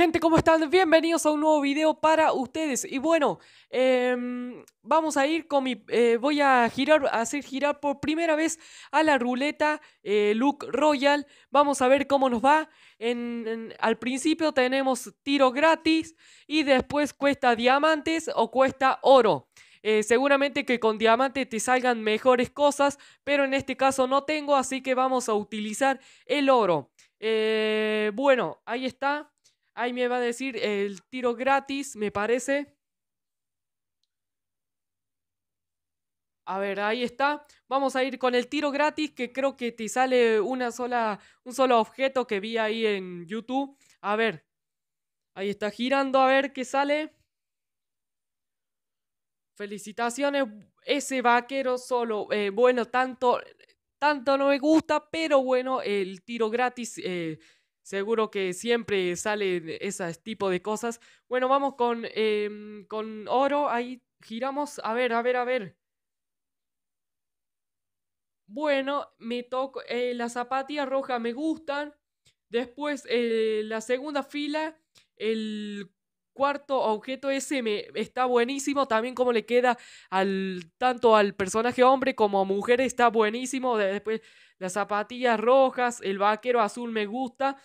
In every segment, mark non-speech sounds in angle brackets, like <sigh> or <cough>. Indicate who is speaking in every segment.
Speaker 1: gente? ¿Cómo están? Bienvenidos a un nuevo video para ustedes. Y bueno, em, vamos a ir con mi... Eh, voy a girar, hacer girar por primera vez a la ruleta eh, Look Royal. Vamos a ver cómo nos va. al principio tenemos tiro gratis y después cuesta diamantes o cuesta oro. Eh, seguramente que con diamantes te salgan mejores cosas, pero en este caso no tengo, así que vamos a utilizar el oro. bueno, ahí está. Ahí me va a decir el tiro gratis, me parece. A ver, ahí está. Vamos a ir con el tiro gratis, que creo que te sale una sola, un solo objeto que vi ahí en YouTube. A ver. Ahí está girando, a ver qué sale. Felicitaciones, ese vaquero solo. Eh, bueno, tanto, tanto no me gusta, pero bueno, el tiro gratis. Eh, Seguro que siempre sale ese tipo de cosas. Bueno, vamos em, con, oro. Ahí giramos. A ver, a ver, a ver. Bueno, me toco. Eh, las zapatillas rojas me gustan. Después, eh, la segunda fila, el cuarto objeto ese me, está buenísimo. También como le queda al, tanto al personaje hombre como mujer está buenísimo. Después las zapatillas rojas, el vaquero azul me gusta.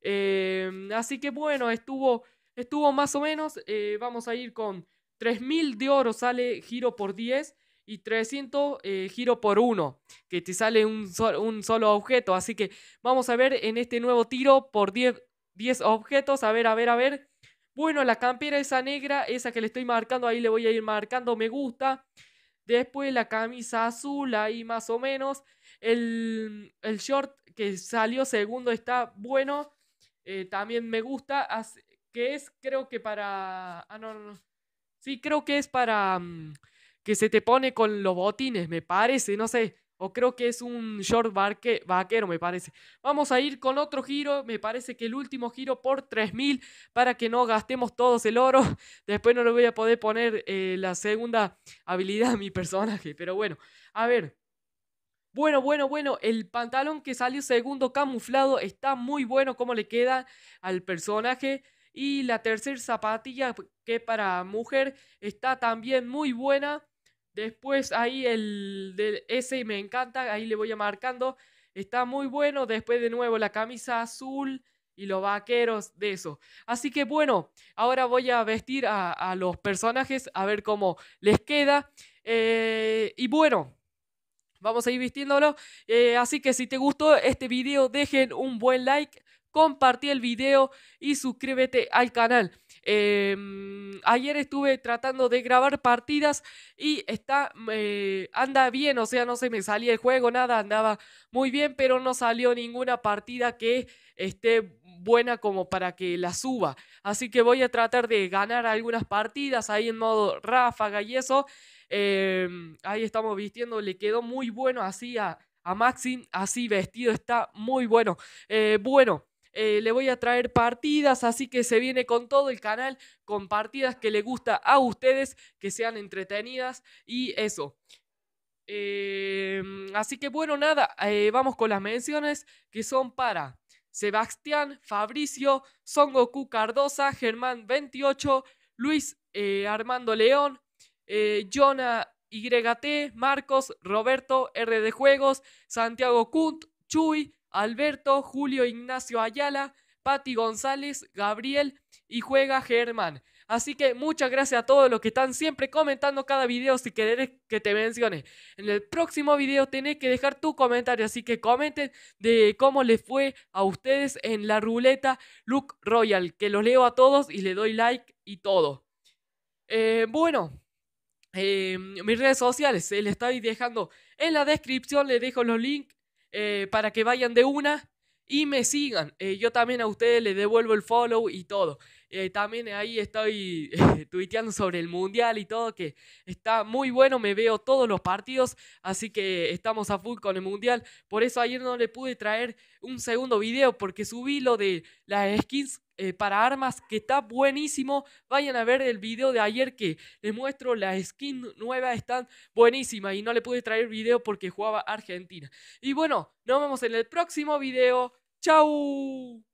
Speaker 1: Em, así que bueno, estuvo, estuvo más o menos. Eh, vamos a ir con 3.000 de oro sale giro por 10 y 300 eh, giro por 1, que te sale un, un solo objeto. Así que vamos a ver en este nuevo tiro por 10, 10 objetos. A ver, a ver, a ver. Bueno, la campera esa negra, esa que le estoy marcando, ahí le voy a ir marcando me gusta. Después la camisa azul, ahí más o menos. El, short que salió segundo está bueno. Eh, también me gusta. que es, creo que para... Ah, no, no, Sí, creo que es para... Mm, que se te pone con los botines, me parece, no sé creo que es un short vaquero, me parece. Vamos a ir con otro giro, me parece que el último giro por 3000 para que no gastemos todos el oro. <laughs> Después no le voy a poder poner eh, la segunda habilidad a mi personaje, pero bueno, a ver. Bueno, bueno, bueno, el pantalón que salió segundo camuflado está muy bueno como le queda al personaje. Y la tercera zapatilla que para mujer está también muy buena. Después ahí el de ese me encanta, ahí le voy a marcando. Está muy bueno. Después de nuevo la camisa azul y los vaqueros de eso. Así que bueno, ahora voy a vestir a, los personajes a ver cómo les queda. Eh, y bueno, vamos a ir vistiéndolo. Eh, así que si te gustó este video, dejen un buen like compartí el video y suscríbete al canal. Em, ayer estuve tratando de grabar partidas y está, eh, anda bien, o sea, no se me salía el juego, nada, andaba muy bien, pero no salió ninguna partida que esté buena como para que la suba. Así que voy a tratar de ganar algunas partidas ahí en modo ráfaga y eso. Em, ahí estamos vistiendo, le quedó muy bueno así a, a Maxi, así vestido, está muy bueno. Eh, bueno. Eh, le voy a traer partidas, así que se viene con todo el canal, con partidas que le gusta a ustedes, que sean entretenidas y eso. Eh, así que bueno, nada, eh, vamos con las menciones que son para Sebastián, Fabricio, Son Goku Cardosa, Germán 28, Luis Armando León, Jonah YT, Marcos, Roberto R de Juegos, Santiago Kunt, Chuy, Alberto, Julio Ignacio Ayala, Patti González, Gabriel y juega Germán. Así que muchas gracias a todos los que están siempre comentando cada video si querés que te mencione. En el próximo video tenés que dejar tu comentario, así que comenten de cómo les fue a ustedes en la ruleta Look Royal, que los leo a todos y le doy like y todo. Eh, bueno, eh, mis redes sociales se les estoy dejando en la descripción, les dejo los links eh, para que vayan de una y me sigan. Eh, yo también a ustedes les devuelvo el follow y todo. Eh, también ahí estoy <laughs> tuiteando sobre el mundial y todo, que está muy bueno, me veo todos los partidos, así que estamos a full con el mundial. Por eso ayer no le pude traer un segundo video, porque subí lo de las skins eh, para armas que está buenísimo. Vayan a ver el video de ayer que les muestro las skins nuevas, están buenísimas y no le pude traer video porque jugaba Argentina. Y bueno, nos vemos en el próximo video. ¡Chao!